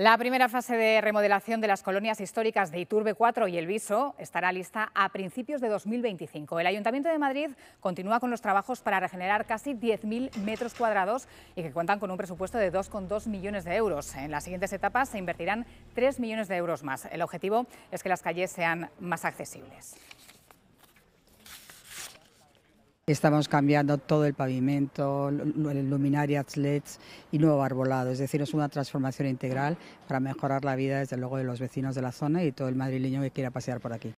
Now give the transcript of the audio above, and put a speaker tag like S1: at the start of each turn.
S1: La primera fase de remodelación de las colonias históricas de Iturbe 4 y El Viso estará lista a principios de 2025. El Ayuntamiento de Madrid continúa con los trabajos para regenerar casi 10.000 metros cuadrados y que cuentan con un presupuesto de 2,2 millones de euros. En las siguientes etapas se invertirán 3 millones de euros más. El objetivo es que las calles sean más accesibles.
S2: Estamos cambiando todo el pavimento, luminarias LEDs y nuevo arbolado. Es decir, es una transformación integral para mejorar la vida, desde luego, de los vecinos de la zona y todo el madrileño que quiera pasear por aquí.